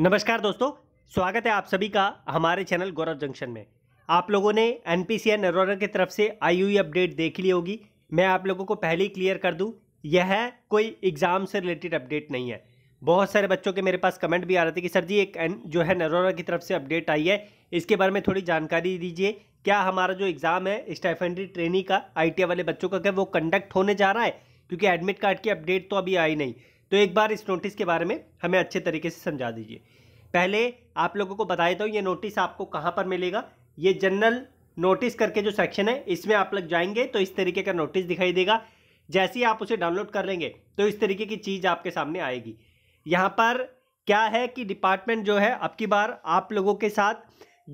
नमस्कार दोस्तों स्वागत है आप सभी का हमारे चैनल गौरव जंक्शन में आप लोगों ने एन पी सी की तरफ से आई हुई अपडेट देख ली होगी मैं आप लोगों को पहले ही क्लियर कर दूं यह है कोई एग्ज़ाम से रिलेटेड अपडेट नहीं है बहुत सारे बच्चों के मेरे पास कमेंट भी आ रहे थे कि सर जी एक एन जो है नरोरा की तरफ से अपडेट आई है इसके बारे में थोड़ी जानकारी दीजिए क्या हमारा जो एग्ज़ाम है स्टाइफेंड्री ट्रेनिंग का आई वाले बच्चों का क्या वो कंडक्ट होने जा रहा है क्योंकि एडमिट कार्ड की अपडेट तो अभी आई नहीं तो एक बार इस नोटिस के बारे में हमें अच्छे तरीके से समझा दीजिए पहले आप लोगों को बताए देता तो ये नोटिस आपको कहाँ पर मिलेगा ये जनरल नोटिस करके जो सेक्शन है इसमें आप लोग जाएंगे तो इस तरीके का नोटिस दिखाई देगा जैसे ही आप उसे डाउनलोड कर लेंगे तो इस तरीके की चीज़ आपके सामने आएगी यहाँ पर क्या है कि डिपार्टमेंट जो है अब की बार आप लोगों के साथ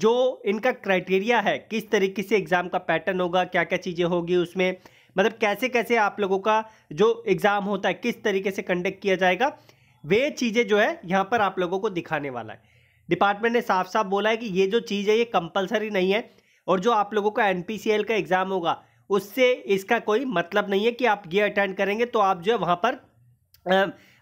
जो इनका क्राइटेरिया है किस तरीके से एग्ज़ाम का पैटर्न होगा क्या क्या चीज़ें होगी उसमें मतलब कैसे कैसे आप लोगों का जो एग्ज़ाम होता है किस तरीके से कंडक्ट किया जाएगा वे चीज़ें जो है यहाँ पर आप लोगों को दिखाने वाला है डिपार्टमेंट ने साफ साफ बोला है कि ये जो चीज़ है ये कंपलसरी नहीं है और जो आप लोगों का एन का एग्ज़ाम होगा उससे इसका कोई मतलब नहीं है कि आप ये अटेंड करेंगे तो आप जो है वहाँ पर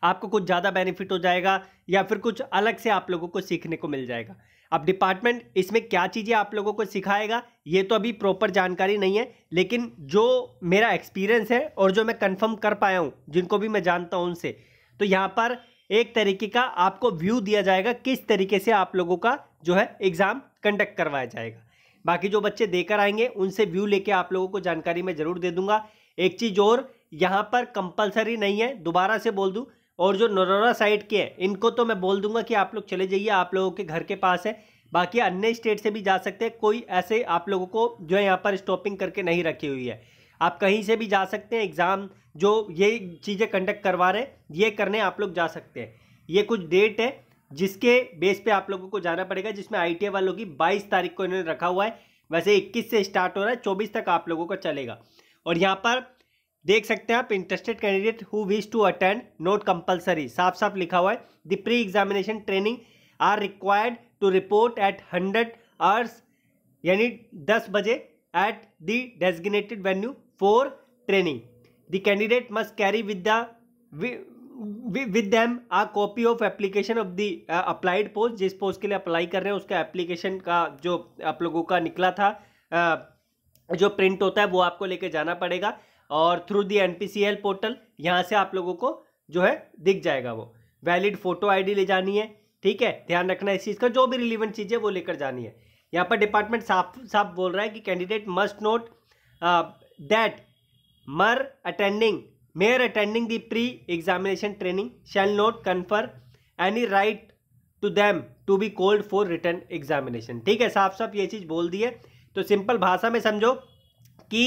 आपको कुछ ज़्यादा बेनिफिट हो जाएगा या फिर कुछ अलग से आप लोगों को सीखने को मिल जाएगा अब डिपार्टमेंट इसमें क्या चीज़ें आप लोगों को सिखाएगा ये तो अभी प्रॉपर जानकारी नहीं है लेकिन जो मेरा एक्सपीरियंस है और जो मैं कन्फर्म कर पाया हूँ जिनको भी मैं जानता हूँ उनसे तो यहाँ पर एक तरीके का आपको व्यू दिया जाएगा किस तरीके से आप लोगों का जो है एग्ज़ाम कंडक्ट करवाया जाएगा बाकी जो बच्चे देकर आएंगे उनसे व्यू लेके आप लोगों को जानकारी मैं ज़रूर दे दूंगा एक चीज़ और यहाँ पर कंपलसरी नहीं है दोबारा से बोल दूँ और जो नरोरा साइड के हैं इनको तो मैं बोल दूंगा कि आप लोग चले जाइए आप लोगों के घर के पास है बाकी अन्य स्टेट से भी जा सकते हैं कोई ऐसे आप लोगों को जो है यहाँ पर स्टॉपिंग करके नहीं रखी हुई है आप कहीं से भी जा सकते हैं एग्ज़ाम जो ये चीज़ें कंडक्ट करवा रहे हैं ये करने आप लोग जा सकते हैं ये कुछ डेट है जिसके बेस पे आप लोगों को जाना पड़ेगा जिसमें आई वालों की बाईस तारीख को इन्होंने रखा हुआ है वैसे इक्कीस से स्टार्ट हो रहा है चौबीस तक आप लोगों का चलेगा और यहाँ पर देख सकते हैं आप interested candidate who wish to attend not compulsory साफ साफ लिखा हुआ है the pre examination training are required to report at hundred hours यानी दस बजे at the designated venue for training the candidate must carry with the with them a copy of application of the applied post जिस post के लिए apply कर रहे हैं उसका एप्लीकेशन का जो आप लोगों का निकला था uh, जो प्रिंट होता है वो आपको लेके जाना पड़ेगा और थ्रू दी एन पोर्टल यहाँ से आप लोगों को जो है दिख जाएगा वो वैलिड फोटो आईडी ले जानी है ठीक है ध्यान रखना है इस चीज़ का जो भी रिलीवेंट चीज़ है वो लेकर जानी है यहाँ पर डिपार्टमेंट साफ साफ बोल रहा है कि candidate must note that mere attending mere attending the pre examination training shall not confer any right to them to be called for written examination ठीक है साफ साफ ये चीज़ बोल दी है तो सिंपल भाषा में समझो कि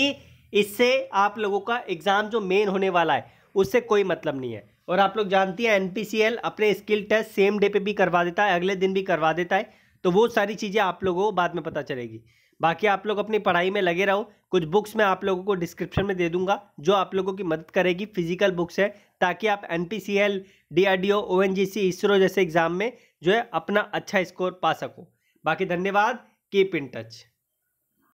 इससे आप लोगों का एग्ज़ाम जो मेन होने वाला है उससे कोई मतलब नहीं है और आप लोग जानती हैं एनपीसीएल अपने स्किल टेस्ट सेम डे पे भी करवा देता है अगले दिन भी करवा देता है तो वो सारी चीज़ें आप लोगों को बाद में पता चलेगी बाकी आप लोग अपनी पढ़ाई में लगे रहो कुछ बुक्स मैं आप लोगों को डिस्क्रिप्शन में दे दूंगा जो आप लोगों की मदद करेगी फिजिकल बुक्स है ताकि आप N P C L D R D O O N G C ISRO जैसे एग्ज़ाम में जो है अपना अच्छा स्कोर पा सको बाकी धन्यवाद कीप इन टच